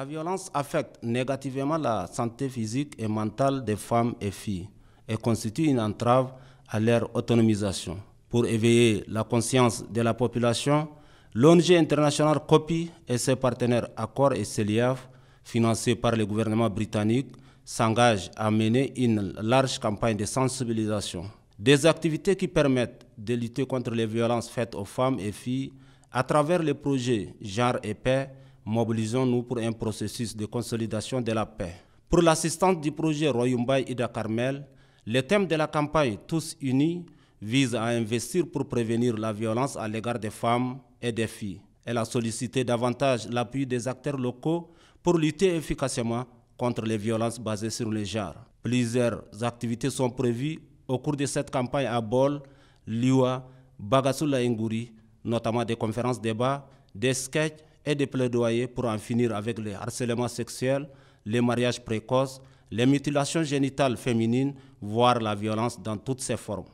La violence affecte négativement la santé physique et mentale des femmes et filles et constitue une entrave à leur autonomisation. Pour éveiller la conscience de la population, l'ONG internationale COPI et ses partenaires Accord et CELIAF, financés par le gouvernement britannique, s'engagent à mener une large campagne de sensibilisation. Des activités qui permettent de lutter contre les violences faites aux femmes et filles à travers les projets Genre et Paix Mobilisons-nous pour un processus de consolidation de la paix. Pour l'assistante du projet Royumbay Ida Carmel, le thème de la campagne Tous unis vise à investir pour prévenir la violence à l'égard des femmes et des filles. Elle a sollicité davantage l'appui des acteurs locaux pour lutter efficacement contre les violences basées sur les genre. Plusieurs activités sont prévues au cours de cette campagne à Bol, Liwa, Bagasula Nguri, notamment des conférences débats, des sketchs et des plaidoyers pour en finir avec les harcèlements sexuels, les mariages précoces, les mutilations génitales féminines, voire la violence dans toutes ses formes.